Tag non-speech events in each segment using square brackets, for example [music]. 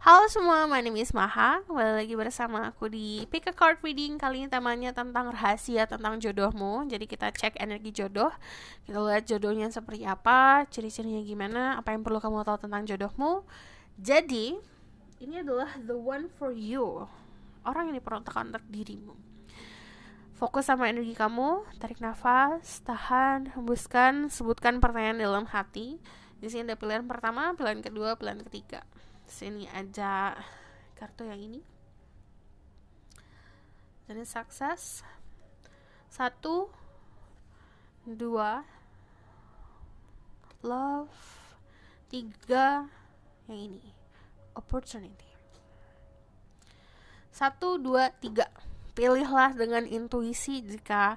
Halo semua, my name is Maha Kembali lagi bersama aku di Pick a Card Reading Kali ini temanya tentang rahasia tentang jodohmu Jadi kita cek energi jodoh Kita lihat jodohnya seperti apa Ciri-cirinya gimana Apa yang perlu kamu tahu tentang jodohmu Jadi, ini adalah the one for you Orang yang diperuntukkan untuk dirimu Fokus sama energi kamu Tarik nafas, tahan, hembuskan Sebutkan pertanyaan dalam hati di sini ada pilihan pertama, pilihan kedua, pilihan ketiga sini ada kartu yang ini jadi sukses satu dua love tiga yang ini opportunity satu dua tiga pilihlah dengan intuisi jika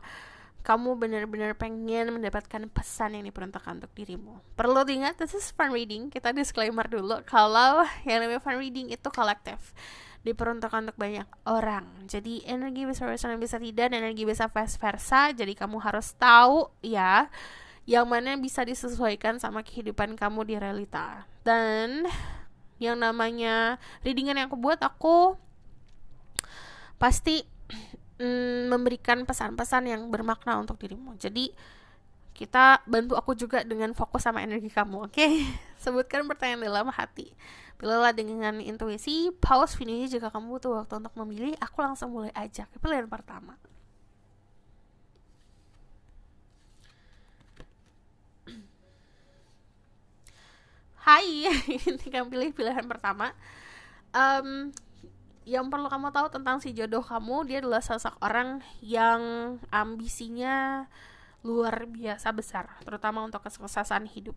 kamu benar-benar pengen mendapatkan pesan yang diperuntukkan untuk dirimu. Perlu diingat, this is fun reading. Kita disclaimer dulu kalau yang namanya fun reading itu kolektif diperuntukkan untuk banyak orang. Jadi energi bisa yang bisa tidak dan energi bisa vice versa. Jadi kamu harus tahu ya yang mana yang bisa disesuaikan sama kehidupan kamu di realita. Dan yang namanya readingan yang aku buat aku pasti mm, memberikan pesan-pesan yang bermakna untuk dirimu. Jadi kita bantu aku juga dengan fokus sama energi kamu, oke? Okay? [laughs] Sebutkan pertanyaan dalam hati. Pilihlah dengan intuisi, pause finish jika kamu butuh waktu untuk memilih, aku langsung mulai aja ke pilihan pertama. Hai, [laughs] ini kamu pilih pilihan pertama. Um, yang perlu kamu tahu tentang si jodoh kamu dia adalah sosok orang yang ambisinya luar biasa besar terutama untuk kesuksesan hidup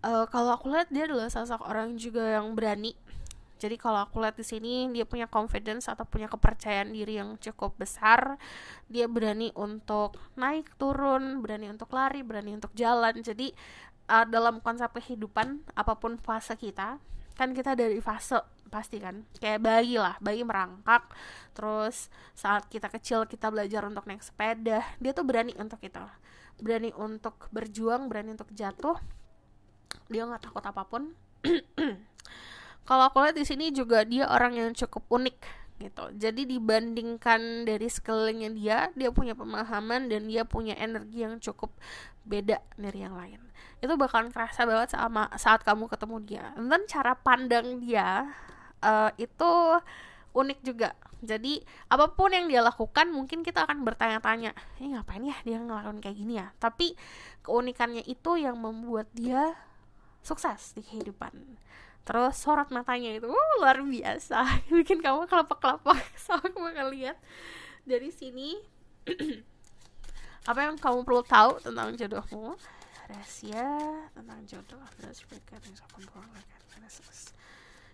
uh, kalau aku lihat dia adalah sosok orang juga yang berani jadi kalau aku lihat di sini dia punya confidence atau punya kepercayaan diri yang cukup besar. Dia berani untuk naik turun, berani untuk lari, berani untuk jalan. Jadi uh, dalam konsep kehidupan apapun fase kita, kan kita dari fase pasti kan kayak bayi lah bayi merangkak terus saat kita kecil kita belajar untuk naik sepeda dia tuh berani untuk itu berani untuk berjuang berani untuk jatuh dia nggak takut apapun [clears throat] kalau aku lihat di sini juga dia orang yang cukup unik gitu jadi dibandingkan dari sekelilingnya dia dia punya pemahaman dan dia punya energi yang cukup beda dari yang lain itu bakalan kerasa banget sama saat kamu ketemu dia dan cara pandang dia uh, itu unik juga jadi apapun yang dia lakukan mungkin kita akan bertanya-tanya ini ngapain ya dia ngelakuin kayak gini ya tapi keunikannya itu yang membuat dia sukses di kehidupan terus sorot matanya itu uh, luar biasa [laughs] bikin kamu kelopak kelopak [laughs] so aku bakal lihat dari sini [clears throat] apa yang kamu perlu tahu tentang jodohmu rahasia tentang jodoh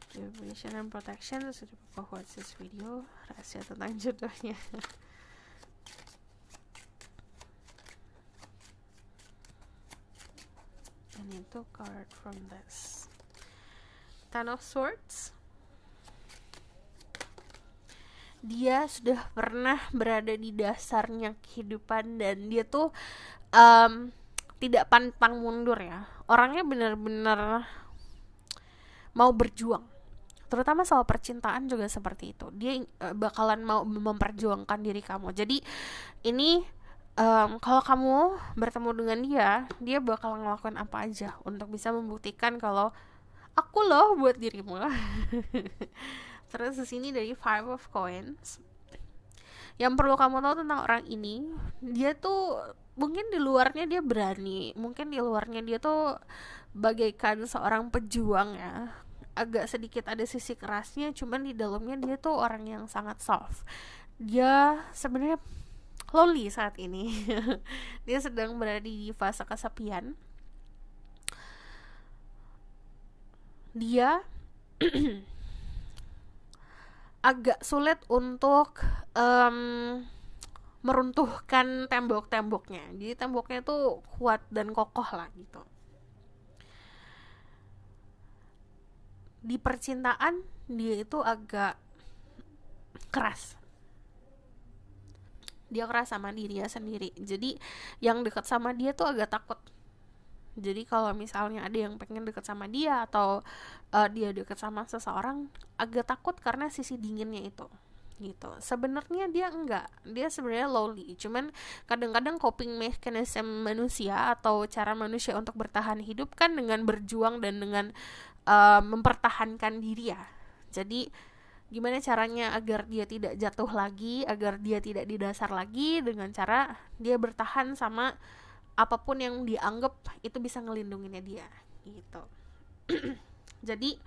distribution and protection sudah buat this video rahasia tentang jodohnya Dan itu card from this Ten of Swords dia sudah pernah berada di dasarnya kehidupan dan dia tuh um, tidak pantang mundur ya orangnya bener-bener mau berjuang terutama soal percintaan juga seperti itu dia uh, bakalan mau memperjuangkan diri kamu jadi ini um, kalau kamu bertemu dengan dia dia bakal ngelakuin apa aja untuk bisa membuktikan kalau aku loh buat dirimu [laughs] terus di sini dari five of coins yang perlu kamu tahu tentang orang ini dia tuh mungkin di luarnya dia berani mungkin di luarnya dia tuh bagaikan seorang pejuang ya agak sedikit ada sisi kerasnya cuman di dalamnya dia tuh orang yang sangat soft dia sebenarnya lonely saat ini [laughs] dia sedang berada di fase kesepian dia [clears throat] agak sulit untuk um, meruntuhkan tembok-temboknya jadi temboknya tuh kuat dan kokoh lah gitu di percintaan dia itu agak keras dia keras sama dirinya sendiri jadi yang dekat sama dia tuh agak takut jadi kalau misalnya ada yang pengen deket sama dia atau uh, dia deket sama seseorang agak takut karena sisi dinginnya itu gitu sebenarnya dia enggak dia sebenarnya lowly cuman kadang-kadang coping mechanism manusia atau cara manusia untuk bertahan hidup kan dengan berjuang dan dengan Eh, mempertahankan diri ya jadi gimana caranya agar dia tidak jatuh lagi agar dia tidak didasar lagi dengan cara dia bertahan sama apapun yang dianggap itu bisa ngelindunginnya dia gitu [clears throat] jadi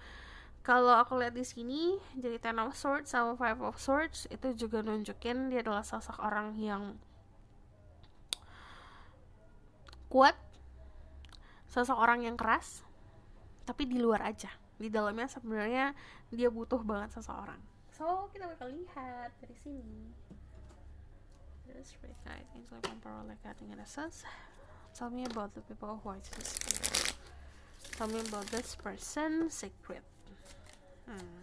kalau aku lihat di sini jadi Ten of Swords sama Five of Swords itu juga nunjukin dia adalah sosok orang yang kuat sosok orang yang keras tapi di luar aja di dalamnya sebenarnya dia butuh banget seseorang so kita bakal lihat dari sini terus mereka itu memperoleh mereka dengan asas tell me about the people who are this tell me about this person secret hmm.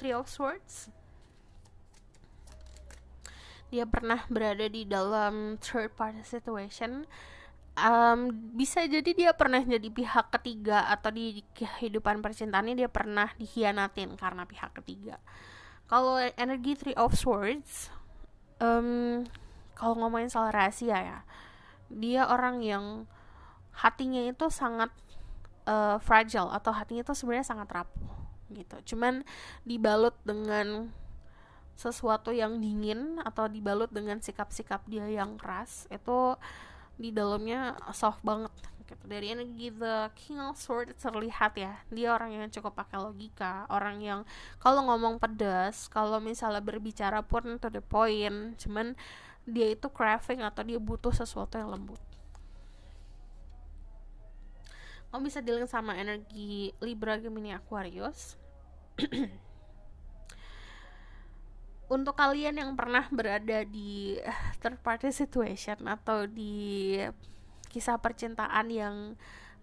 Three of Swords dia pernah berada di dalam third party situation um, bisa jadi dia pernah jadi pihak ketiga atau di kehidupan percintaannya dia pernah dikhianatin karena pihak ketiga kalau energi three of swords um, kalau ngomongin soal rahasia ya dia orang yang hatinya itu sangat uh, fragile atau hatinya itu sebenarnya sangat rapuh gitu cuman dibalut dengan sesuatu yang dingin atau dibalut dengan sikap-sikap dia yang keras itu di dalamnya soft banget gitu. dari energi the king of Swords terlihat ya dia orang yang cukup pakai logika orang yang kalau ngomong pedas kalau misalnya berbicara pun to the point cuman dia itu craving atau dia butuh sesuatu yang lembut kamu bisa dealing sama energi Libra Gemini Aquarius untuk kalian yang pernah berada di eh, third party situation atau di kisah percintaan yang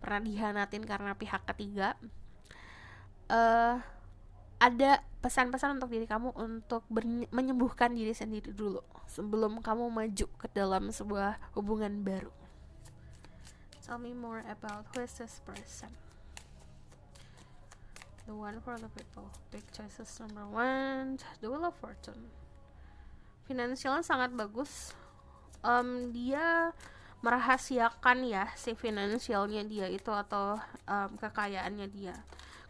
pernah dihanatin karena pihak ketiga uh, ada pesan-pesan untuk diri kamu untuk menyembuhkan diri sendiri dulu sebelum kamu maju ke dalam sebuah hubungan baru tell me more about who is this person The one for the people. Big choices number one. The Wheel of Fortune. Finansialnya sangat bagus. Um, dia merahasiakan ya si finansialnya dia itu atau um, kekayaannya dia.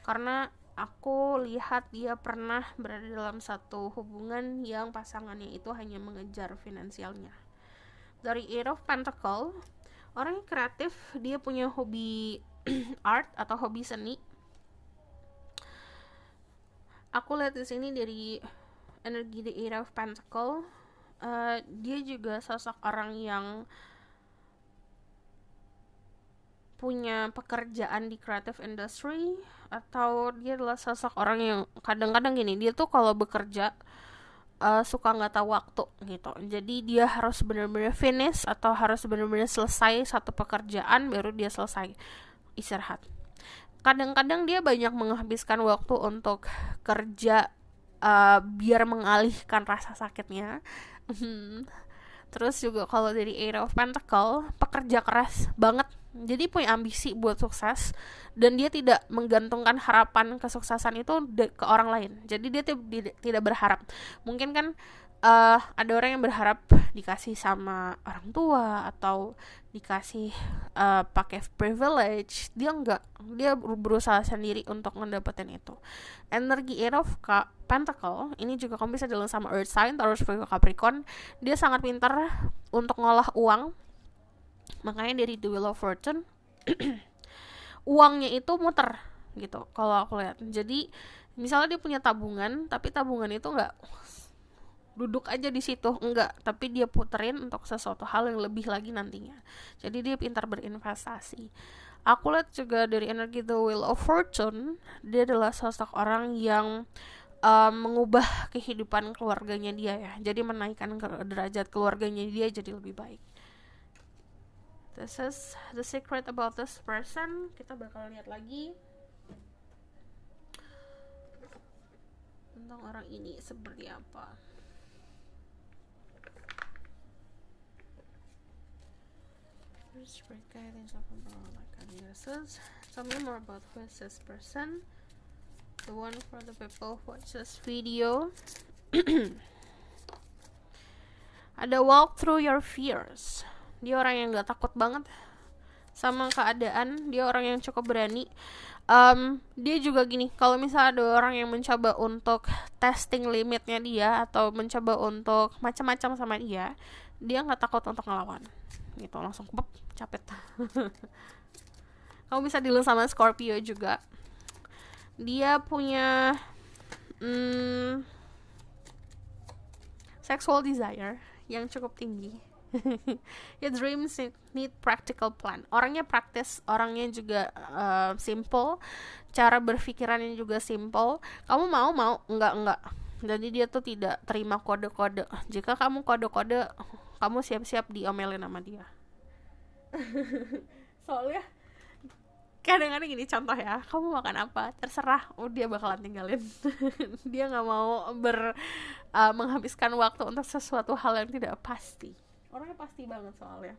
Karena aku lihat dia pernah berada dalam satu hubungan yang pasangannya itu hanya mengejar finansialnya. Dari Eight of Pentacle, orang yang kreatif, dia punya hobi [clears throat] art atau hobi seni aku lihat di sini dari energi the Eight of Pentacle uh, eh, dia juga sosok orang yang punya pekerjaan di creative industry atau dia adalah sosok orang yang kadang-kadang gini dia tuh kalau bekerja uh, suka nggak tahu waktu gitu jadi dia harus benar-benar finish atau harus benar-benar selesai satu pekerjaan baru dia selesai istirahat kadang-kadang dia banyak menghabiskan waktu untuk kerja uh, biar mengalihkan rasa sakitnya [laughs] terus juga kalau dari Eight of Pentacle pekerja keras banget jadi punya ambisi buat sukses dan dia tidak menggantungkan harapan kesuksesan itu ke orang lain jadi dia tidak berharap mungkin kan uh, ada orang yang berharap dikasih sama orang tua atau dikasih uh, pakai privilege dia enggak dia berusaha sendiri untuk mendapatkan itu energi Ka Pentacle ini juga kamu bisa jalan sama Earth Sign terus Virgo Capricorn dia sangat pintar untuk ngolah uang makanya dari The Wheel of Fortune [clears throat] uangnya itu muter gitu kalau aku lihat jadi misalnya dia punya tabungan tapi tabungan itu enggak duduk aja di situ enggak tapi dia puterin untuk sesuatu hal yang lebih lagi nantinya jadi dia pintar berinvestasi aku lihat juga dari energi the wheel of fortune dia adalah sosok orang yang um, mengubah kehidupan keluarganya dia ya jadi menaikkan derajat keluarganya dia jadi lebih baik this is the secret about this person kita bakal lihat lagi tentang orang ini seperti apa Just break guidance up and below like audiences. Tell me more about who is this person. The one for the people who watch this video. [clears throat] Ada walk through your fears. Dia orang yang gak takut banget sama keadaan. Dia orang yang cukup berani. Um, dia juga gini. Kalau misalnya ada orang yang mencoba untuk testing limitnya dia atau mencoba untuk macam-macam sama dia, dia nggak takut untuk ngelawan gitu langsung kebab capek [laughs] kamu bisa dilihat sama Scorpio juga dia punya hmm, sexual desire yang cukup tinggi ya [laughs] dreams need practical plan orangnya praktis orangnya juga uh, simple cara berpikirannya juga simple kamu mau mau enggak enggak jadi dia tuh tidak terima kode-kode jika kamu kode-kode kamu siap-siap diomelin sama dia [laughs] soalnya kadang-kadang gini contoh ya kamu makan apa terserah oh dia bakalan tinggalin [laughs] dia nggak mau ber uh, menghabiskan waktu untuk sesuatu hal yang tidak pasti orangnya pasti banget soalnya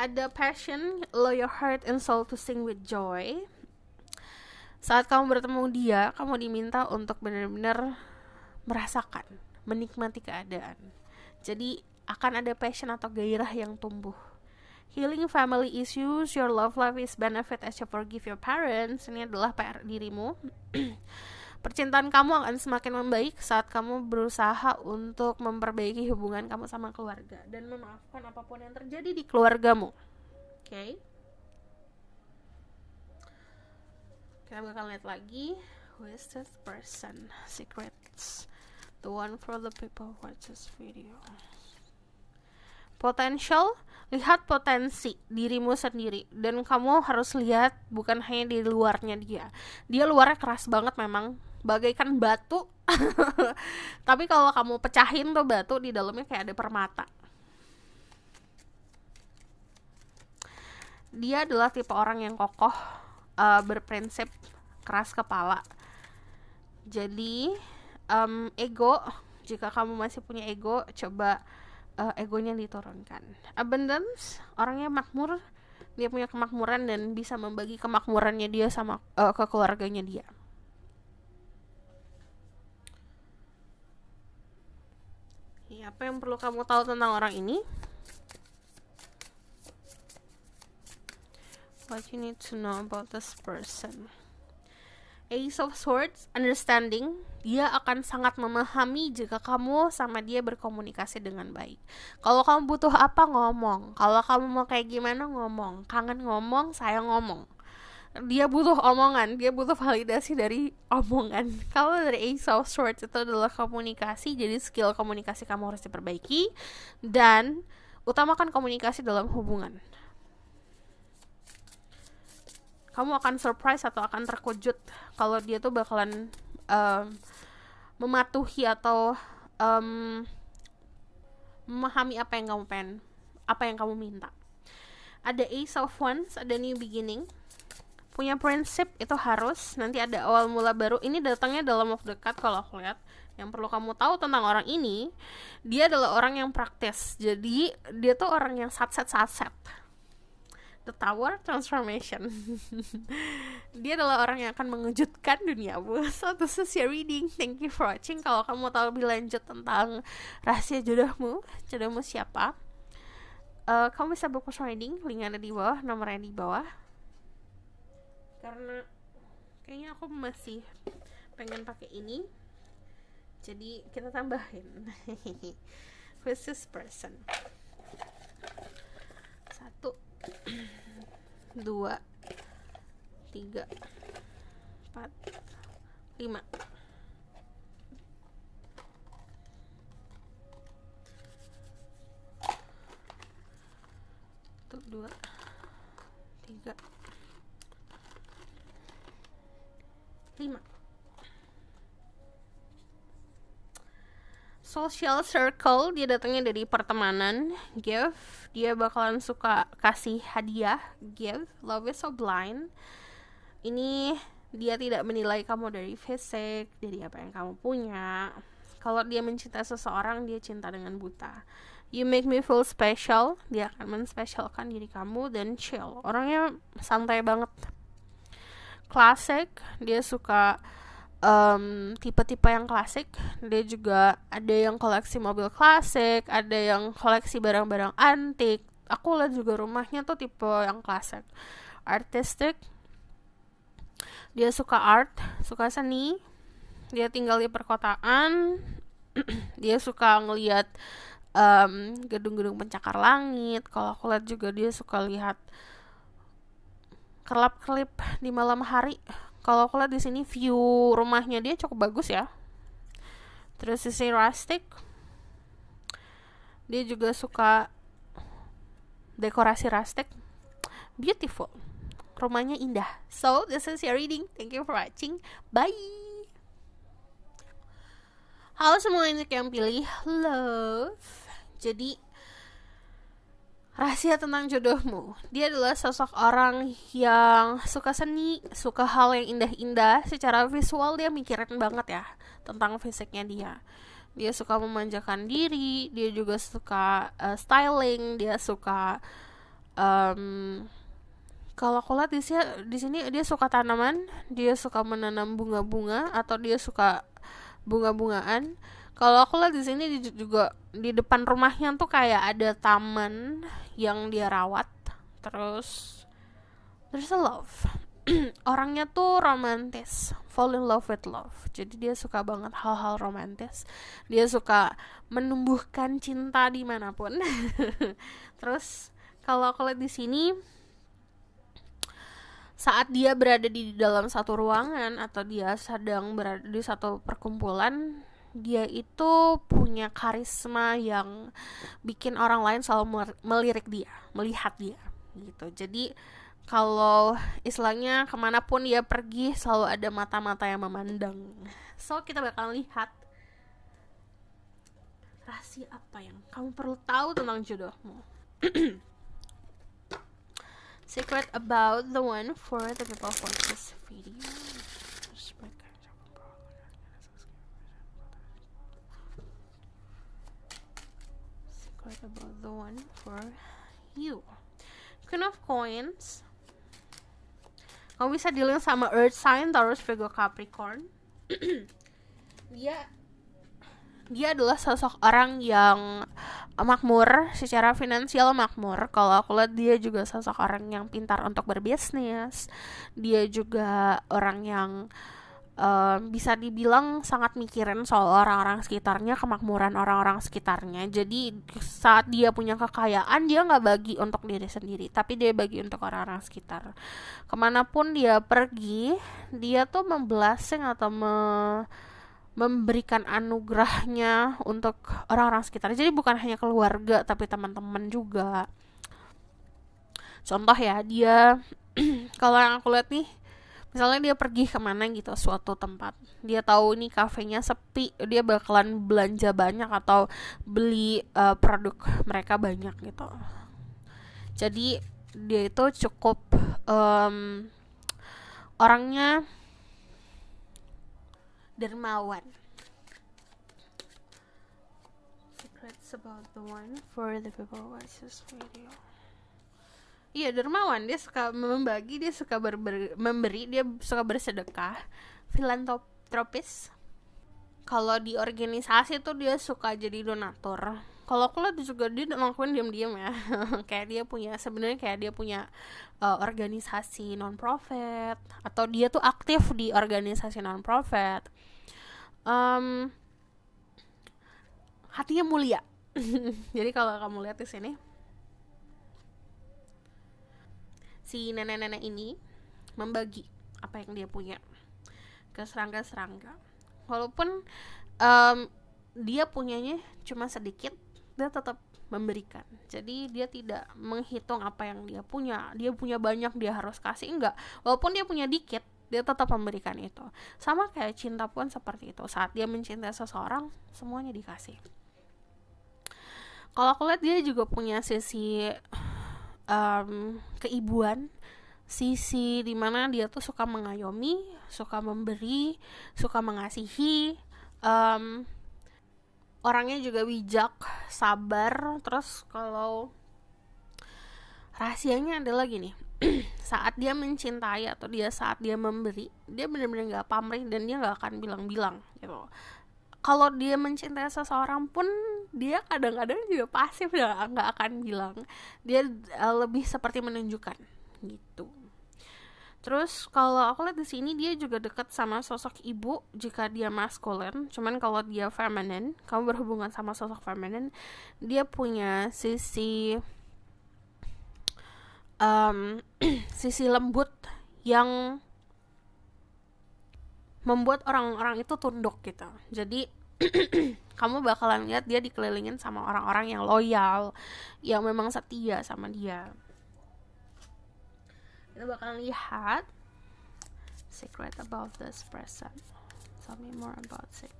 ada passion, your heart and soul to sing with joy saat kamu bertemu dia kamu diminta untuk benar-benar merasakan menikmati keadaan jadi akan ada passion atau gairah yang tumbuh Healing family issues, your love life is benefit as you forgive your parents. Ini adalah PR dirimu. [clears throat] percintaan kamu akan semakin membaik saat kamu berusaha untuk memperbaiki hubungan kamu sama keluarga dan memaafkan apapun yang terjadi di keluargamu. Oke. Okay? kita bakal lihat lagi who is this person secrets the one for the people watch this video potential lihat potensi dirimu sendiri dan kamu harus lihat bukan hanya di luarnya dia dia luarnya keras banget memang bagaikan batu [laughs] tapi kalau kamu pecahin tuh batu di dalamnya kayak ada permata dia adalah tipe orang yang kokoh uh, berprinsip keras kepala. Jadi um, ego, jika kamu masih punya ego, coba uh, egonya diturunkan. Abundance, orangnya makmur, dia punya kemakmuran dan bisa membagi kemakmurannya dia sama uh, ke keluarganya dia. Ya, apa yang perlu kamu tahu tentang orang ini? what you need to know about this person. Ace of Swords, understanding, dia akan sangat memahami jika kamu sama dia berkomunikasi dengan baik. Kalau kamu butuh apa ngomong, kalau kamu mau kayak gimana ngomong, kangen ngomong, sayang ngomong. Dia butuh omongan, dia butuh validasi dari omongan. [laughs] Kalau dari Ace of Swords itu adalah komunikasi, jadi skill komunikasi kamu harus diperbaiki dan utamakan komunikasi dalam hubungan kamu akan surprise atau akan terkejut kalau dia tuh bakalan um, mematuhi atau um, memahami apa yang kamu pengen, apa yang kamu minta. Ada Ace of Wands, ada New Beginning. Punya prinsip itu harus, nanti ada awal mula baru. Ini datangnya dalam waktu dekat kalau aku lihat. Yang perlu kamu tahu tentang orang ini, dia adalah orang yang praktis. Jadi, dia tuh orang yang satset-satset. The Tower Transformation. [laughs] Dia adalah orang yang akan mengejutkan duniamu. [laughs] So this is your reading. Thank you for watching. Kalau kamu mau tahu lebih lanjut tentang rahasia jodohmu, jodohmu siapa? Uh, kamu bisa book personal reading, link ada di bawah, nomornya di bawah. Karena kayaknya aku masih pengen pakai ini. Jadi kita tambahin. [laughs] Who's this person? Satu. [clears throat] dua tiga empat lima satu dua tiga lima social circle dia datangnya dari pertemanan give dia bakalan suka kasih hadiah give love is so blind ini dia tidak menilai kamu dari fisik dari apa yang kamu punya kalau dia mencintai seseorang dia cinta dengan buta you make me feel special dia akan menspesialkan diri kamu dan chill orangnya santai banget classic dia suka um, tipe-tipe yang klasik dia juga ada yang koleksi mobil klasik ada yang koleksi barang-barang antik aku lihat juga rumahnya tuh tipe yang klasik artistik. dia suka art suka seni dia tinggal di perkotaan [clears throat] dia suka ngelihat um, gedung-gedung pencakar langit kalau aku lihat juga dia suka lihat kelap-kelip di malam hari kalau aku lihat di sini view rumahnya dia cukup bagus ya. Terus sisi rustic. Dia juga suka dekorasi rustic. Beautiful. Rumahnya indah. So, this is your reading. Thank you for watching. Bye. Halo semua yang pilih love. Jadi Rahasia tentang jodohmu. Dia adalah sosok orang yang suka seni, suka hal yang indah-indah. Secara visual dia mikirin banget ya tentang fisiknya dia. Dia suka memanjakan diri, dia juga suka uh, styling, dia suka um, kalau aku lihat di sini, di sini dia suka tanaman, dia suka menanam bunga-bunga atau dia suka bunga-bungaan kalau aku lihat di sini juga di depan rumahnya tuh kayak ada taman yang dia rawat terus there's a love [clears throat] orangnya tuh romantis fall in love with love jadi dia suka banget hal-hal romantis dia suka menumbuhkan cinta dimanapun [laughs] terus kalau aku lihat di sini saat dia berada di dalam satu ruangan atau dia sedang berada di satu perkumpulan dia itu punya karisma yang bikin orang lain selalu melirik dia, melihat dia gitu. Jadi kalau istilahnya kemanapun dia pergi selalu ada mata-mata yang memandang. So kita bakal lihat rahasia apa yang kamu perlu tahu tentang jodohmu. [clears throat] Secret about the one for the people for this video. what about the one for you queen of coins kamu bisa dealing sama earth sign Taurus Virgo Capricorn [clears throat] dia dia adalah sosok orang yang makmur secara finansial makmur kalau aku lihat dia juga sosok orang yang pintar untuk berbisnis dia juga orang yang bisa dibilang sangat mikirin soal orang-orang sekitarnya, kemakmuran orang-orang sekitarnya. Jadi saat dia punya kekayaan, dia nggak bagi untuk diri sendiri, tapi dia bagi untuk orang-orang sekitar. Kemanapun dia pergi, dia tuh memblessing atau me memberikan anugerahnya untuk orang-orang sekitar. Jadi bukan hanya keluarga, tapi teman-teman juga. Contoh ya, dia [clears throat] kalau yang aku lihat nih misalnya dia pergi kemana gitu suatu tempat dia tahu ini kafenya sepi dia bakalan belanja banyak atau beli uh, produk mereka banyak gitu jadi dia itu cukup um, orangnya dermawan about the one for the people watch this video iya dermawan dia suka membagi dia suka ber -ber memberi dia suka bersedekah filantropis kalau di organisasi tuh dia suka jadi donatur kalau aku lihat juga dia ngelakuin diam-diam ya [laughs] kayak dia punya sebenarnya kayak dia punya uh, organisasi non profit atau dia tuh aktif di organisasi non profit um, hatinya mulia [laughs] jadi kalau kamu lihat di sini si nenek-nenek ini membagi apa yang dia punya ke serangga-serangga walaupun um, dia punyanya cuma sedikit dia tetap memberikan jadi dia tidak menghitung apa yang dia punya dia punya banyak dia harus kasih enggak walaupun dia punya dikit dia tetap memberikan itu sama kayak cinta pun seperti itu saat dia mencintai seseorang semuanya dikasih kalau aku lihat dia juga punya sisi um, keibuan sisi dimana dia tuh suka mengayomi suka memberi suka mengasihi um, orangnya juga bijak sabar terus kalau rahasianya adalah gini [clears throat] saat dia mencintai atau dia saat dia memberi dia benar-benar nggak pamrih dan dia nggak akan bilang-bilang gitu kalau dia mencintai seseorang pun dia kadang-kadang juga pasif ya nggak akan bilang dia uh, lebih seperti menunjukkan gitu Terus kalau aku lihat di sini dia juga dekat sama sosok ibu jika dia maskulin. Cuman kalau dia feminine, kamu berhubungan sama sosok feminine, dia punya sisi um, [clears throat] sisi lembut yang membuat orang-orang itu tunduk gitu jadi [clears throat] kamu bakalan lihat dia dikelilingin sama orang-orang yang loyal yang memang setia sama dia kita bakalan lihat secret about this person tell me more about it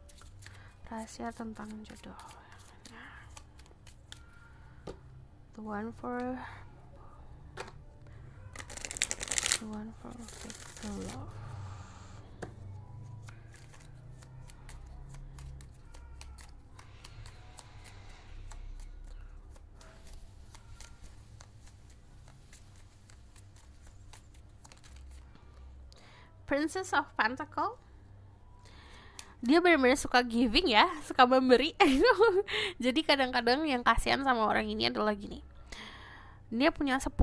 rahasia tentang jodoh the one for the one for the love Princess of Pentacle dia benar-benar suka giving ya suka memberi [laughs] jadi kadang-kadang yang kasihan sama orang ini adalah gini dia punya 10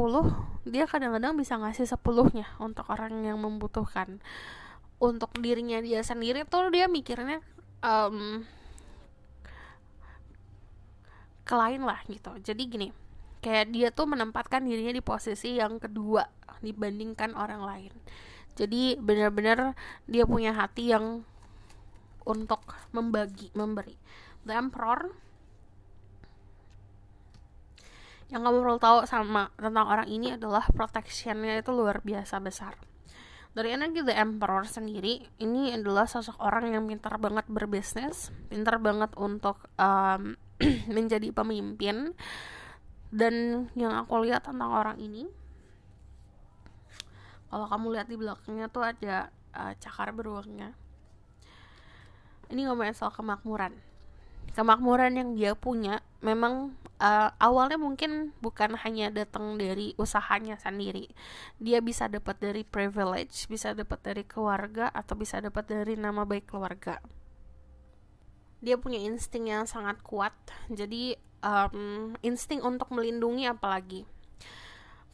dia kadang-kadang bisa ngasih sepuluhnya untuk orang yang membutuhkan untuk dirinya dia sendiri tuh dia mikirnya um, ke lain lah gitu jadi gini kayak dia tuh menempatkan dirinya di posisi yang kedua dibandingkan orang lain jadi benar-benar dia punya hati yang untuk membagi memberi the emperor yang kamu perlu tahu sama tentang orang ini adalah protectionnya itu luar biasa besar dari energi the emperor sendiri ini adalah sosok orang yang pintar banget berbisnis pintar banget untuk um, [clears throat] menjadi pemimpin dan yang aku lihat tentang orang ini kalau kamu lihat di belakangnya tuh ada uh, cakar beruangnya ini ngomongin soal kemakmuran kemakmuran yang dia punya memang uh, awalnya mungkin bukan hanya datang dari usahanya sendiri dia bisa dapat dari privilege bisa dapat dari keluarga atau bisa dapat dari nama baik keluarga dia punya insting yang sangat kuat jadi um, insting untuk melindungi apalagi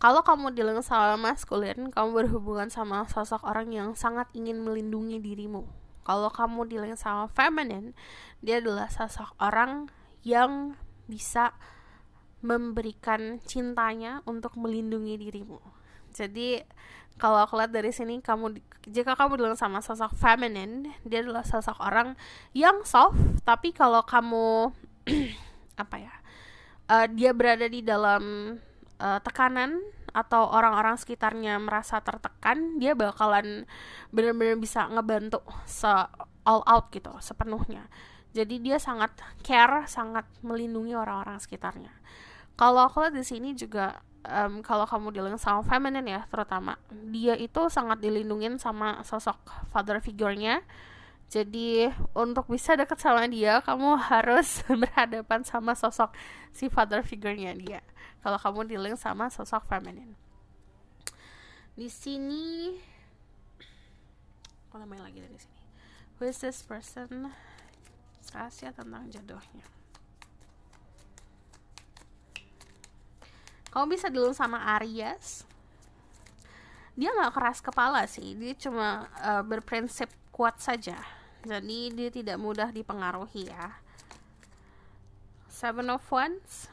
kalau kamu dileng sama maskulin, kamu berhubungan sama sosok orang yang sangat ingin melindungi dirimu. Kalau kamu dileng sama feminine, dia adalah sosok orang yang bisa memberikan cintanya untuk melindungi dirimu. Jadi kalau aku lihat dari sini kamu jika kamu dileng sama sosok feminine, dia adalah sosok orang yang soft, tapi kalau kamu [clears throat] apa ya? Uh, dia berada di dalam uh, tekanan atau orang-orang sekitarnya merasa tertekan, dia bakalan benar-benar bisa ngebantu se all out gitu, sepenuhnya. Jadi dia sangat care, sangat melindungi orang-orang sekitarnya. Kalau aku lihat di sini juga um, kalau kamu dealing sama feminine ya terutama, dia itu sangat dilindungin sama sosok father figurnya. Jadi untuk bisa deket sama dia, kamu harus [laughs] berhadapan sama sosok si father figurnya dia kalau kamu di sama sosok feminin di sini aku main lagi dari sini who is this person rahasia tentang jodohnya kamu bisa dulu sama Aries dia nggak keras kepala sih dia cuma uh, berprinsip kuat saja jadi dia tidak mudah dipengaruhi ya seven of wands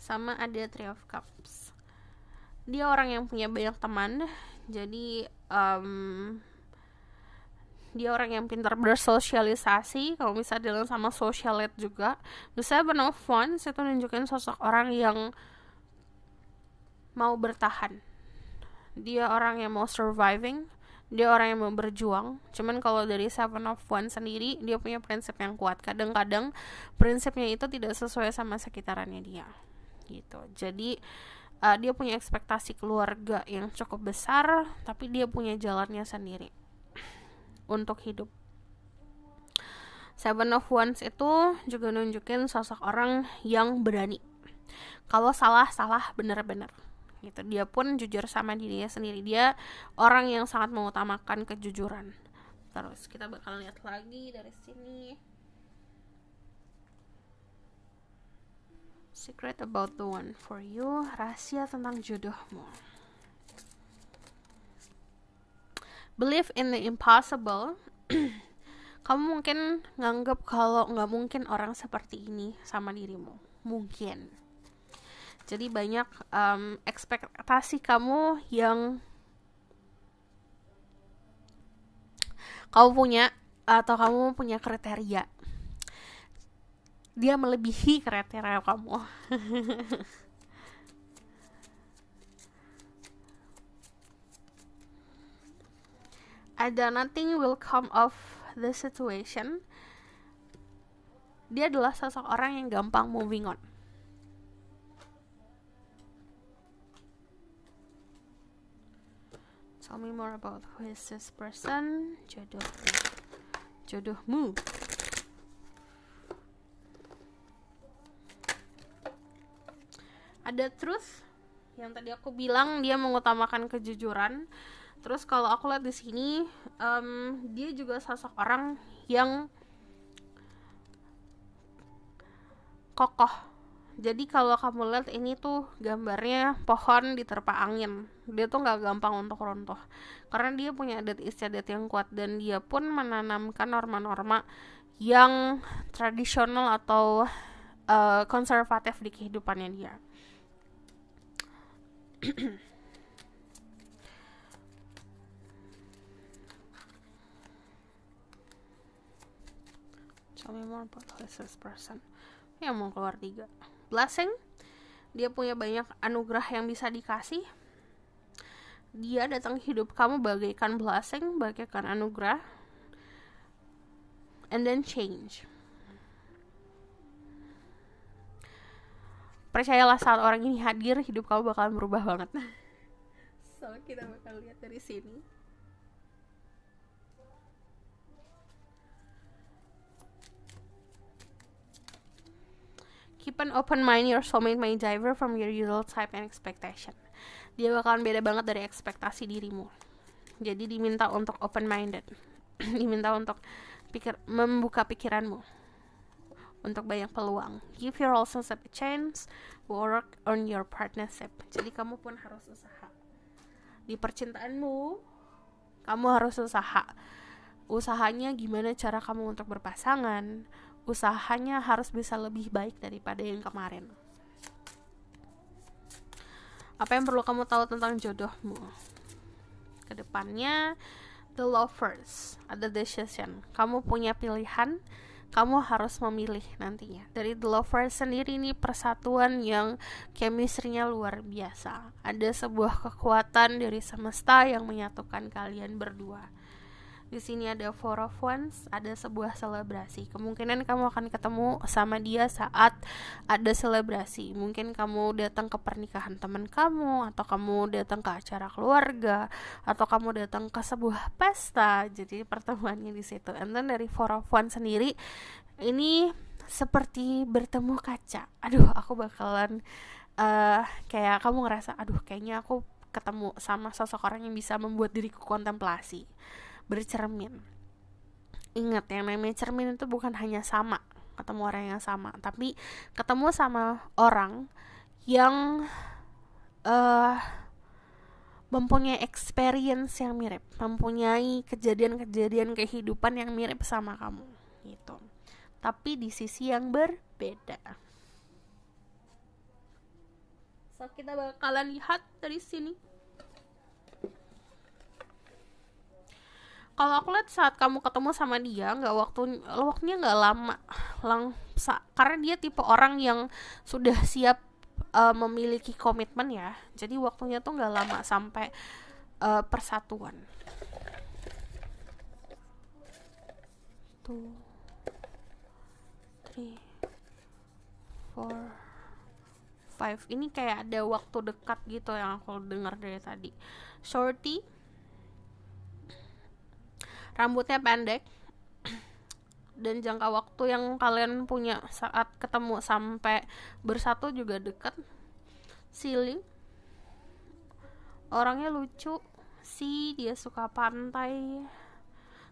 sama ada Three of Cups dia orang yang punya banyak teman jadi um, dia orang yang pintar bersosialisasi kalau bisa dengan sama socialite juga bisa of saya itu nunjukin sosok orang yang mau bertahan dia orang yang mau surviving dia orang yang mau berjuang cuman kalau dari Seven of One sendiri dia punya prinsip yang kuat kadang-kadang prinsipnya itu tidak sesuai sama sekitarannya dia gitu jadi uh, dia punya ekspektasi keluarga yang cukup besar tapi dia punya jalannya sendiri untuk hidup Seven of Wands itu juga nunjukin sosok orang yang berani kalau salah salah bener-bener gitu dia pun jujur sama dirinya sendiri dia orang yang sangat mengutamakan kejujuran terus kita bakal lihat lagi dari sini Secret about the one for you, rahasia tentang jodohmu. Believe in the impossible. [clears throat] Kamu mungkin nganggap kalau nggak mungkin orang seperti ini sama dirimu. Mungkin. Jadi banyak um, ekspektasi kamu yang kamu punya atau kamu punya kriteria dia melebihi kriteria kamu [laughs] ada nothing will come of the situation dia adalah sosok orang yang gampang moving on tell me more about who is this person jodoh jodohmu ada terus yang tadi aku bilang dia mengutamakan kejujuran terus kalau aku lihat di sini um, dia juga sosok orang yang kokoh jadi kalau kamu lihat ini tuh gambarnya pohon diterpa angin dia tuh nggak gampang untuk runtuh karena dia punya adat istiadat yang kuat dan dia pun menanamkan norma-norma yang tradisional atau uh, konservatif di kehidupannya dia [clears throat] Tell me more about this person. mau keluar tiga. Blessing. Dia punya banyak anugerah yang bisa dikasih. Dia datang hidup kamu bagaikan blessing, bagaikan anugerah. And then change. percayalah saat orang ini hadir hidup kamu bakalan berubah banget so kita bakal lihat dari sini keep an open mind your soulmate may diver from your usual type and expectation dia bakalan beda banget dari ekspektasi dirimu jadi diminta untuk open minded [clears throat] diminta untuk pikir membuka pikiranmu untuk banyak peluang. Give your also a chance, work on your partnership. Jadi kamu pun harus usaha. Di percintaanmu, kamu harus usaha. Usahanya gimana cara kamu untuk berpasangan? Usahanya harus bisa lebih baik daripada yang kemarin. Apa yang perlu kamu tahu tentang jodohmu? Kedepannya, the lovers, ada decision. Kamu punya pilihan, kamu harus memilih nantinya dari The Lovers sendiri ini persatuan yang chemistry-nya luar biasa ada sebuah kekuatan dari semesta yang menyatukan kalian berdua di sini ada Four of ones ada sebuah selebrasi. Kemungkinan kamu akan ketemu sama dia saat ada selebrasi. Mungkin kamu datang ke pernikahan teman kamu, atau kamu datang ke acara keluarga, atau kamu datang ke sebuah pesta. Jadi pertemuannya di situ. And then dari Four of Ones sendiri, ini seperti bertemu kaca. Aduh, aku bakalan uh, kayak kamu ngerasa, aduh, kayaknya aku ketemu sama sosok orang yang bisa membuat diriku kontemplasi bercermin ingat yang namanya cermin itu bukan hanya sama ketemu orang yang sama tapi ketemu sama orang yang uh, mempunyai experience yang mirip mempunyai kejadian-kejadian kehidupan yang mirip sama kamu gitu tapi di sisi yang berbeda so kita bakalan lihat dari sini kalau aku lihat saat kamu ketemu sama dia nggak waktu waktunya nggak lama lang karena dia tipe orang yang sudah siap uh, memiliki komitmen ya jadi waktunya tuh nggak lama sampai uh, persatuan two three four five ini kayak ada waktu dekat gitu yang aku dengar dari tadi shorty rambutnya pendek dan jangka waktu yang kalian punya saat ketemu sampai bersatu juga dekat silly orangnya lucu si dia suka pantai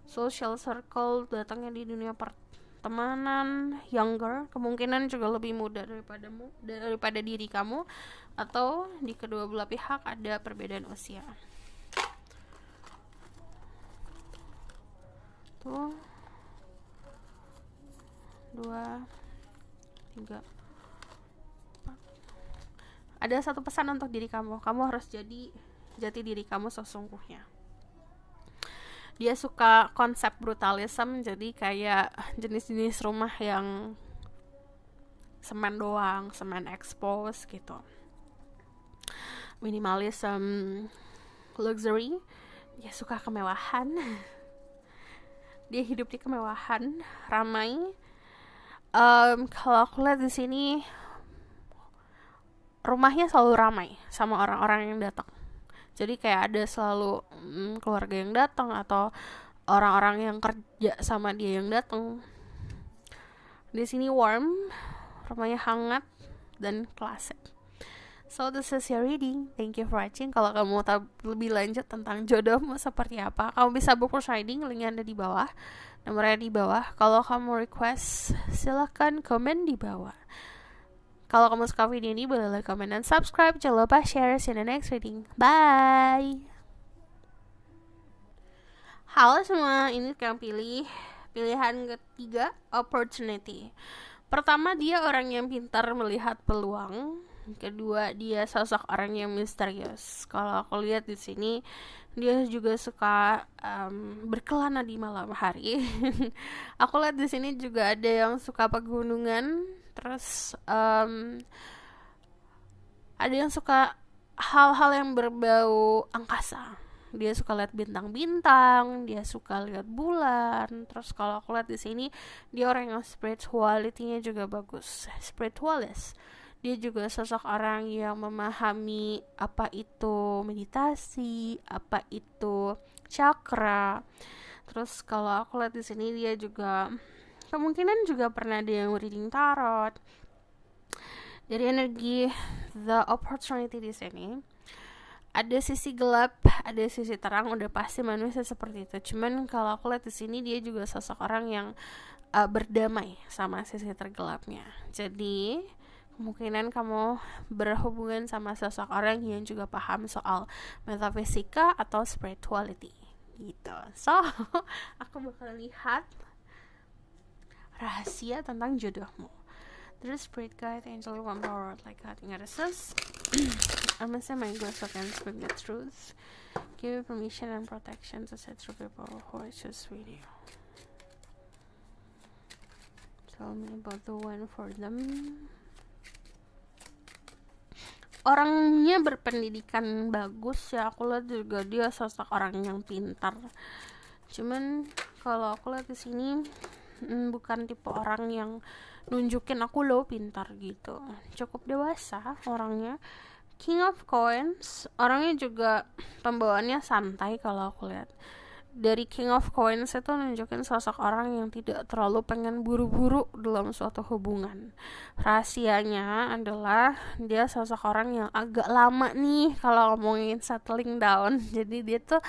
social circle datangnya di dunia pertemanan younger kemungkinan juga lebih muda daripadamu daripada diri kamu atau di kedua belah pihak ada perbedaan usia satu dua tiga ada satu pesan untuk diri kamu kamu harus jadi jati diri kamu sesungguhnya dia suka konsep brutalism jadi kayak jenis-jenis rumah yang semen doang semen expose gitu minimalism luxury dia suka kemewahan [laughs] dia hidup di kemewahan ramai um, kalau aku lihat di sini rumahnya selalu ramai sama orang-orang yang datang jadi kayak ada selalu mm, keluarga yang datang atau orang-orang yang kerja sama dia yang datang di sini warm rumahnya hangat dan klasik So this is your reading. Thank you for watching. Kalau kamu mau tahu lebih lanjut tentang jodohmu seperti apa, kamu bisa book for signing. Linknya ada di bawah. Nomornya di bawah. Kalau kamu request, silahkan komen di bawah. Kalau kamu suka video ini, boleh like, comment, dan subscribe. Jangan lupa share. See you in the next reading. Bye. Halo semua, ini sekarang pilih pilihan ketiga, opportunity. Pertama, dia orang yang pintar melihat peluang kedua dia sosok orang yang misterius kalau aku lihat di sini dia juga suka um, berkelana di malam hari [laughs] aku lihat di sini juga ada yang suka pegunungan terus um, ada yang suka hal-hal yang berbau angkasa dia suka lihat bintang-bintang, dia suka lihat bulan. Terus kalau aku lihat di sini, dia orang yang spiritualitinya juga bagus, spiritualis dia juga sosok orang yang memahami apa itu meditasi, apa itu chakra. Terus kalau aku lihat di sini dia juga kemungkinan juga pernah dia yang reading tarot. Jadi energi the opportunity di sini ada sisi gelap, ada sisi terang, udah pasti manusia seperti itu. Cuman kalau aku lihat di sini dia juga sosok orang yang uh, berdamai sama sisi tergelapnya. Jadi kemungkinan kamu berhubungan sama sosok orang yang juga paham soal metafisika atau spirituality gitu so [laughs] aku bakal lihat rahasia tentang jodohmu terus spirit guide angel one power like God in Genesis I'm gonna say my God can the truth give you permission and protection to set through people who are just with you tell me about the one for them orangnya berpendidikan bagus ya aku lihat juga dia sosok orang yang pintar cuman kalau aku lihat di sini hmm, bukan tipe orang yang nunjukin aku lo pintar gitu cukup dewasa orangnya King of Coins orangnya juga pembawaannya santai kalau aku lihat dari King of Coins itu nunjukin sosok orang yang tidak terlalu pengen buru-buru dalam suatu hubungan. Rahasianya adalah dia sosok orang yang agak lama nih kalau ngomongin settling down. [laughs] Jadi dia tuh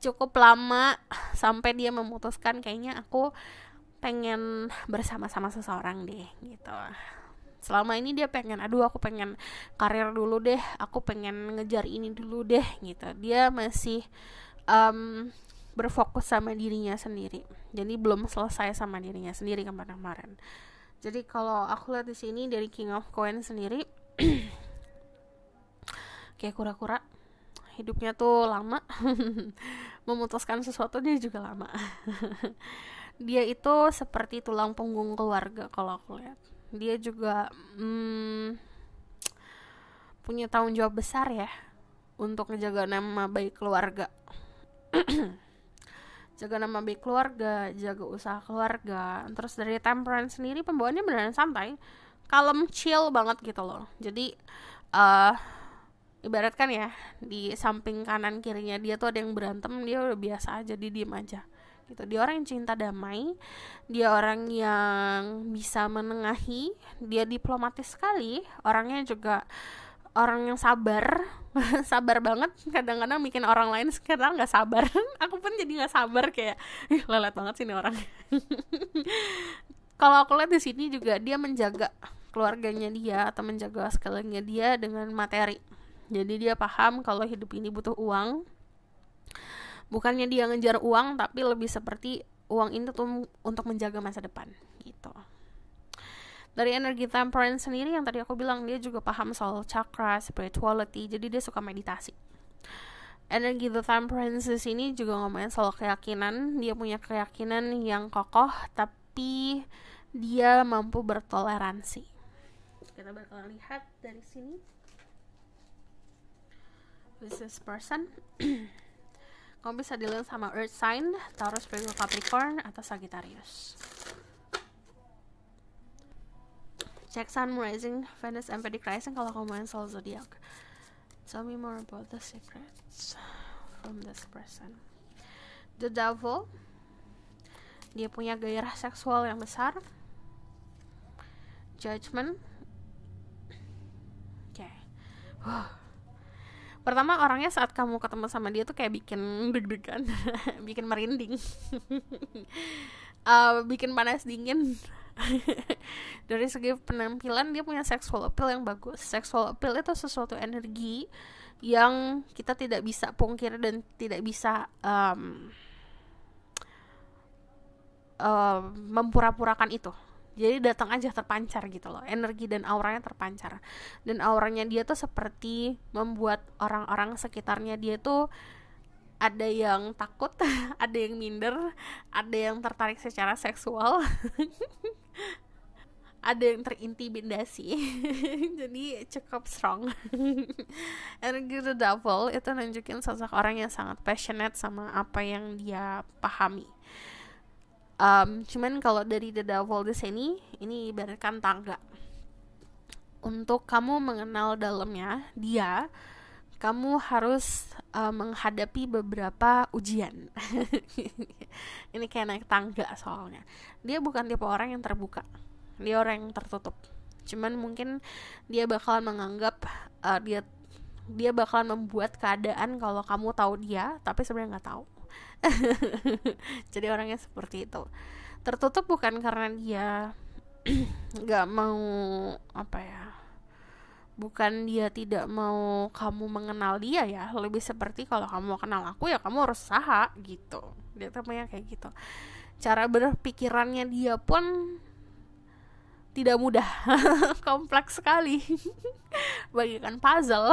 cukup lama sampai dia memutuskan kayaknya aku pengen bersama-sama seseorang deh gitu selama ini dia pengen aduh aku pengen karir dulu deh aku pengen ngejar ini dulu deh gitu dia masih um, berfokus sama dirinya sendiri jadi belum selesai sama dirinya sendiri kemarin-kemarin jadi kalau aku lihat di sini dari King of Coin sendiri [clears throat] kayak kura-kura hidupnya tuh lama [laughs] memutuskan sesuatu dia juga lama [laughs] dia itu seperti tulang punggung keluarga kalau aku lihat dia juga hmm, punya tanggung jawab besar ya untuk menjaga nama baik keluarga [clears throat] jaga nama baik keluarga jaga usaha keluarga terus dari temperance sendiri pembawaannya beneran santai kalem chill banget gitu loh jadi uh, ibaratkan ya di samping kanan kirinya dia tuh ada yang berantem dia udah biasa aja dia diem aja gitu dia orang yang cinta damai dia orang yang bisa menengahi dia diplomatis sekali orangnya juga orang yang sabar [laughs] sabar banget kadang-kadang bikin orang lain sekarang nggak sabar [laughs] aku pun jadi nggak sabar kayak lelet banget sini orang [laughs] kalau aku lihat di sini juga dia menjaga keluarganya dia atau menjaga sekelilingnya dia dengan materi jadi dia paham kalau hidup ini butuh uang bukannya dia ngejar uang tapi lebih seperti uang ini tuh untuk menjaga masa depan gitu dari energi temperance sendiri yang tadi aku bilang dia juga paham soal chakra spirituality jadi dia suka meditasi energi the temperance di sini juga ngomongin soal keyakinan dia punya keyakinan yang kokoh tapi dia mampu bertoleransi kita bakal lihat dari sini business person kamu bisa dilihat sama earth sign Taurus, Virgo, Capricorn atau Sagittarius Check Sun Rising, Venus, and Pedic Rising kalau kamu main soul zodiac Tell me more about the secrets from this person. The Devil, dia punya gairah seksual yang besar. Judgment, oke. Okay. Huh pertama orangnya saat kamu ketemu sama dia tuh kayak bikin deg-degan [laughs] bikin merinding [laughs] uh, bikin panas dingin [laughs] dari segi penampilan dia punya sexual appeal yang bagus sexual appeal itu sesuatu energi yang kita tidak bisa pungkir dan tidak bisa um, um, mempura-purakan itu jadi datang aja terpancar gitu loh energi dan auranya terpancar dan auranya dia tuh seperti membuat orang-orang sekitarnya dia tuh ada yang takut, [laughs] ada yang minder, ada yang tertarik secara seksual. [laughs] ada yang terintimidasi [laughs] jadi cukup strong [laughs] energi the devil itu nunjukin sosok orang yang sangat passionate sama apa yang dia pahami um, cuman kalau dari the devil di sini ini ibaratkan tangga untuk kamu mengenal dalamnya dia kamu harus uh, menghadapi beberapa ujian. [laughs] Ini kayak naik tangga soalnya. Dia bukan tipe orang yang terbuka. Dia orang yang tertutup. Cuman mungkin dia bakalan menganggap uh, dia dia bakalan membuat keadaan kalau kamu tahu dia tapi sebenarnya nggak tahu. [laughs] Jadi orangnya seperti itu. Tertutup bukan karena dia [clears throat] nggak mau apa ya bukan dia tidak mau kamu mengenal dia ya lebih seperti kalau kamu kenal aku ya kamu harus usaha gitu dia temennya kayak gitu cara berpikirannya dia pun tidak mudah [laughs] kompleks sekali [laughs] bagikan puzzle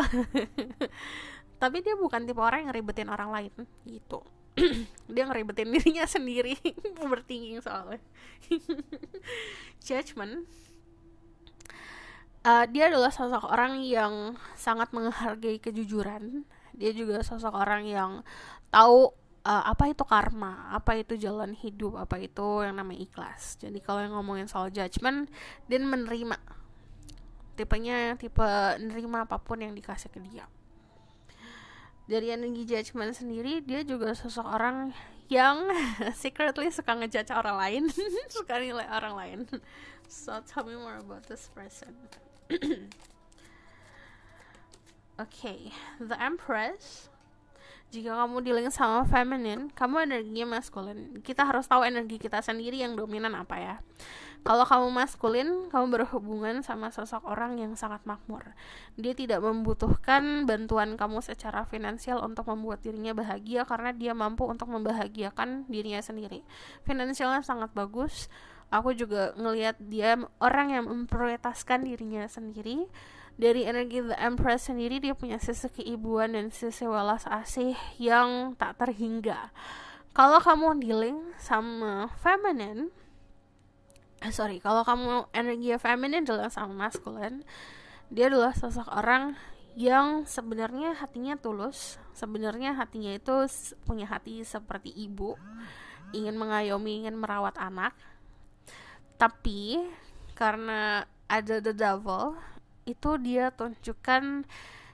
[laughs] tapi dia bukan tipe orang yang ribetin orang lain gitu [clears throat] dia ngeribetin dirinya sendiri overthinking soalnya judgment uh, dia adalah sosok orang yang sangat menghargai kejujuran dia juga sosok orang yang tahu uh, apa itu karma apa itu jalan hidup apa itu yang namanya ikhlas jadi kalau yang ngomongin soal judgement dia menerima tipenya tipe nerima apapun yang dikasih ke dia dari energi judgement sendiri dia juga sosok orang yang [laughs] secretly suka ngejudge orang lain [laughs] suka nilai orang lain so tell me more about this person [clears throat] okay, the Empress. Jika kamu dealing sama feminine, kamu energinya maskulin. Kita harus tahu energi kita sendiri yang dominan apa ya. Kalau kamu maskulin, kamu berhubungan sama sosok orang yang sangat makmur. Dia tidak membutuhkan bantuan kamu secara finansial untuk membuat dirinya bahagia karena dia mampu untuk membahagiakan dirinya sendiri. Finansialnya sangat bagus, aku juga ngelihat dia orang yang memprioritaskan dirinya sendiri dari energi The Empress sendiri dia punya sisi keibuan dan sisi welas asih yang tak terhingga kalau kamu dealing sama feminine eh, sorry kalau kamu energi feminine adalah sama masculine dia adalah sosok orang yang sebenarnya hatinya tulus sebenarnya hatinya itu punya hati seperti ibu ingin mengayomi ingin merawat anak tapi karena ada the devil itu dia tunjukkan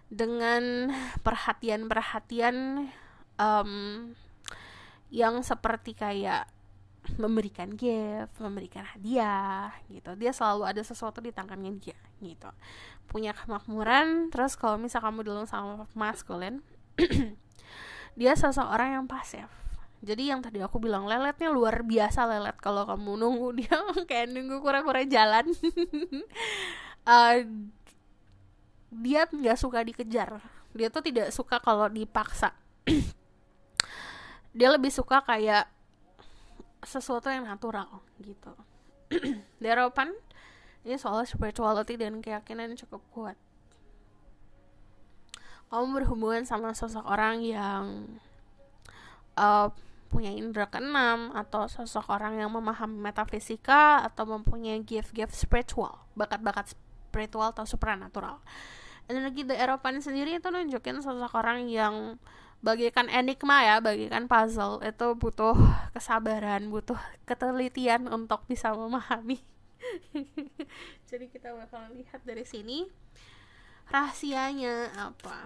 dengan perhatian-perhatian um, yang seperti kayak memberikan gift, memberikan hadiah gitu. Dia selalu ada sesuatu di tangannya dia gitu. Punya kemakmuran, terus kalau misal kamu dulu sama maskulin, [clears throat] dia seseorang yang pasif jadi yang tadi aku bilang leletnya luar biasa lelet kalau kamu nunggu dia [laughs] kayak nunggu kura-kura jalan uh, [laughs] dia nggak suka dikejar dia tuh tidak suka kalau dipaksa [clears throat] dia lebih suka kayak sesuatu yang natural gitu [clears throat] dia Deropan ini soal spirituality dan keyakinan cukup kuat kamu berhubungan sama sosok orang yang uh, punya indera keenam atau sosok orang yang memahami metafisika atau mempunyai gift-gift spiritual, bakat-bakat spiritual atau supranatural. Energi The Eropan sendiri itu nunjukin sosok orang yang bagikan enigma ya, bagikan puzzle itu butuh kesabaran, butuh ketelitian untuk bisa memahami. [laughs] Jadi kita bakal lihat dari sini rahasianya apa.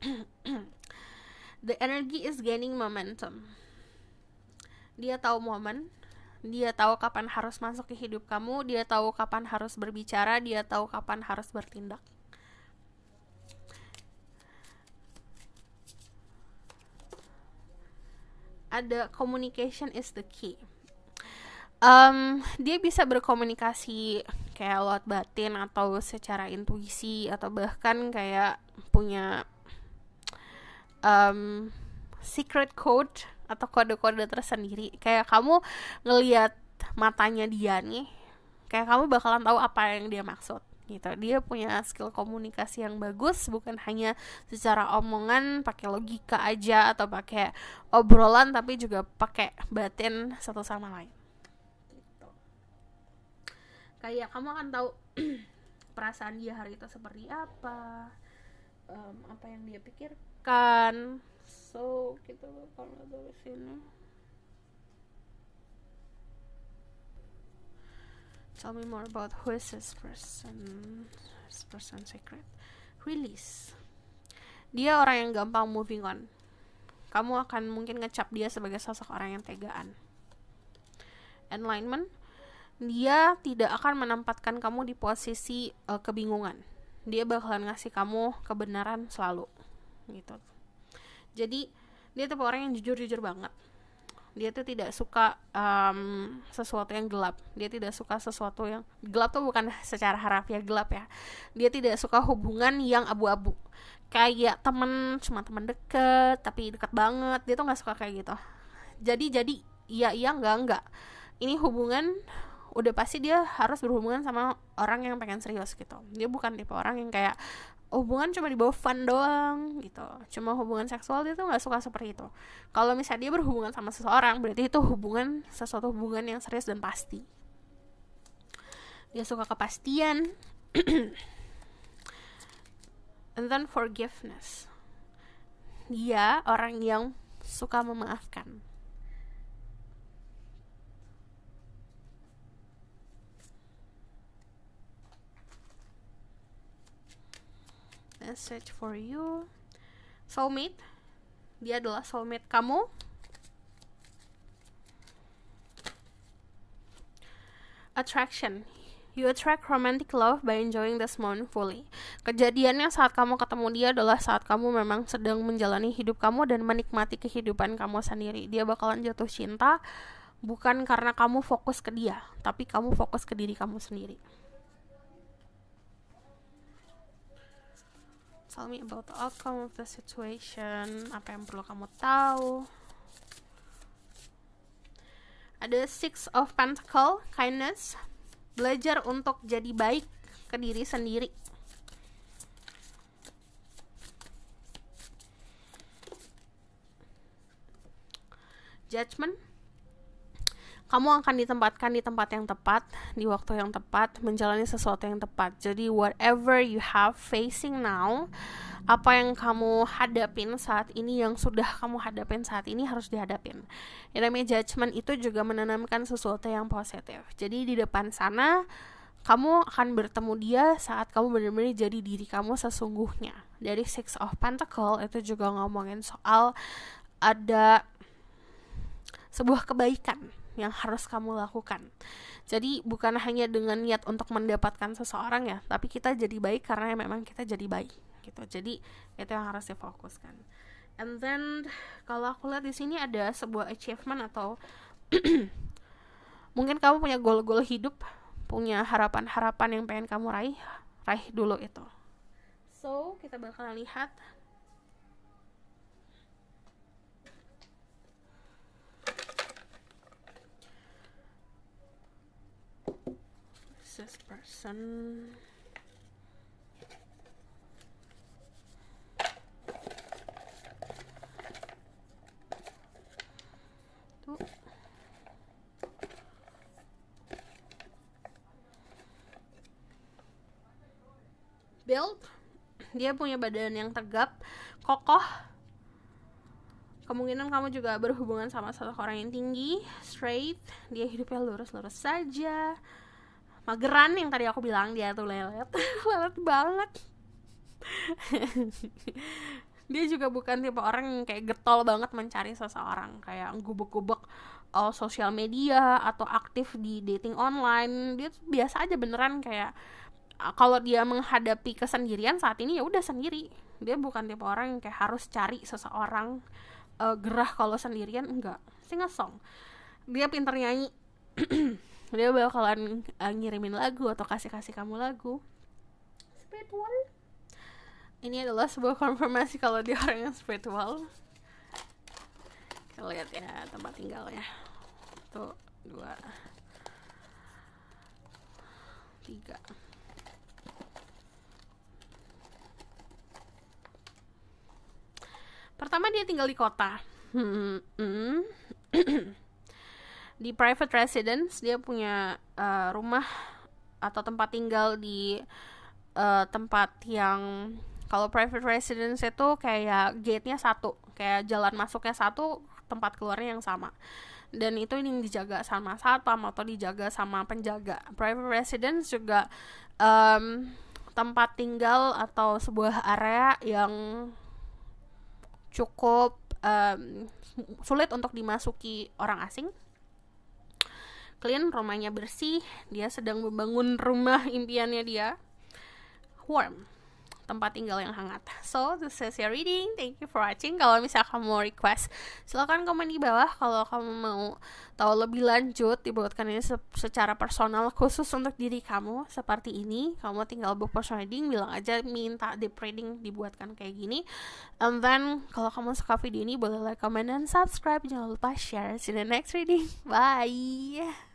[clears throat] the energy is gaining momentum dia tahu momen dia tahu kapan harus masuk ke hidup kamu dia tahu kapan harus berbicara dia tahu kapan harus bertindak ada communication is the key um, dia bisa berkomunikasi kayak lewat batin atau secara intuisi atau bahkan kayak punya um, secret code atau kode-kode tersendiri kayak kamu ngelihat matanya dia nih kayak kamu bakalan tahu apa yang dia maksud gitu dia punya skill komunikasi yang bagus bukan hanya secara omongan pakai logika aja atau pakai obrolan tapi juga pakai batin satu sama lain gitu. kayak kamu akan tahu [clears throat] perasaan dia hari itu seperti apa um, apa yang dia pikirkan kan. so kita gitu bakal kalau dari sini tell me more about who is this person this person secret release dia orang yang gampang moving on kamu akan mungkin ngecap dia sebagai sosok orang yang tegaan enlightenment dia tidak akan menempatkan kamu di posisi uh, kebingungan dia bakalan ngasih kamu kebenaran selalu gitu jadi dia tuh orang yang jujur jujur banget dia tuh tidak suka um, sesuatu yang gelap dia tidak suka sesuatu yang gelap tuh bukan secara harafiah ya, gelap ya dia tidak suka hubungan yang abu-abu kayak temen cuma temen deket tapi deket banget dia tuh nggak suka kayak gitu jadi jadi iya iya enggak enggak ini hubungan udah pasti dia harus berhubungan sama orang yang pengen serius gitu dia bukan tipe orang yang kayak oh, hubungan cuma dibawa fun doang gitu cuma hubungan seksual dia tuh nggak suka seperti itu kalau misalnya dia berhubungan sama seseorang berarti itu hubungan sesuatu hubungan yang serius dan pasti dia suka kepastian [clears throat] and then forgiveness dia orang yang suka memaafkan message for you soulmate dia adalah soulmate kamu attraction You attract romantic love by enjoying this moment fully. Kejadiannya saat kamu ketemu dia adalah saat kamu memang sedang menjalani hidup kamu dan menikmati kehidupan kamu sendiri. Dia bakalan jatuh cinta bukan karena kamu fokus ke dia, tapi kamu fokus ke diri kamu sendiri. Tell me about the outcome of the situation. Apa yang perlu kamu tahu? Ada Six of Pentacle, kindness. Belajar untuk jadi baik ke diri sendiri. Judgment, kamu akan ditempatkan di tempat yang tepat, di waktu yang tepat, menjalani sesuatu yang tepat. Jadi whatever you have facing now, apa yang kamu hadapin saat ini yang sudah kamu hadapin saat ini harus dihadapin. Yang namanya judgment itu juga menanamkan sesuatu yang positif. Jadi di depan sana kamu akan bertemu dia saat kamu benar-benar jadi diri kamu sesungguhnya. Dari Six of Pentacle itu juga ngomongin soal ada sebuah kebaikan yang harus kamu lakukan. Jadi bukan hanya dengan niat untuk mendapatkan seseorang ya, tapi kita jadi baik karena memang kita jadi baik gitu. Jadi itu yang harus difokuskan. And then kalau aku lihat di sini ada sebuah achievement atau [clears throat] mungkin kamu punya goal-goal hidup, punya harapan-harapan yang pengen kamu raih, raih dulu itu. So, kita bakalan lihat this person? Build, dia punya badan yang tegap, kokoh. Kemungkinan kamu juga berhubungan sama seseorang orang yang tinggi, straight, dia hidupnya lurus-lurus saja mageran yang tadi aku bilang dia tuh lelet [laughs] lelet banget [laughs] dia juga bukan tipe orang yang kayak getol banget mencari seseorang kayak gubek-gubek uh, eh, sosial media atau aktif di dating online dia tuh biasa aja beneran kayak uh, kalau dia menghadapi kesendirian saat ini ya udah sendiri dia bukan tipe orang yang kayak harus cari seseorang uh, gerah kalau sendirian enggak single song dia pinter nyanyi [clears throat] dia bakalan uh, ngirimin lagu atau kasih-kasih kamu lagu spiritual ini adalah sebuah konfirmasi kalau dia orang yang spiritual kita lihat ya tempat tinggalnya satu dua tiga pertama dia tinggal di kota hmm, hmm. [clears throat] di private residence dia punya uh, rumah atau tempat tinggal di uh, tempat yang kalau private residence itu kayak gate-nya satu, kayak jalan masuknya satu, tempat keluarnya yang sama. Dan itu yang dijaga sama satpam atau dijaga sama penjaga. Private residence juga um, tempat tinggal atau sebuah area yang cukup um, sulit untuk dimasuki orang asing clean, rumahnya bersih, dia sedang membangun rumah impiannya dia. Warm, tempat tinggal yang hangat. So, this is your reading. Thank you for watching. Kalau misalnya kamu request, silahkan komen di bawah kalau kamu mau tahu lebih lanjut dibuatkan ini secara personal khusus untuk diri kamu seperti ini. Kamu tinggal book personal reading, bilang aja minta deep reading dibuatkan kayak gini. And um, then, kalau kamu suka video ini, boleh like, comment, dan subscribe. Jangan lupa share. See you the next reading. [laughs] Bye!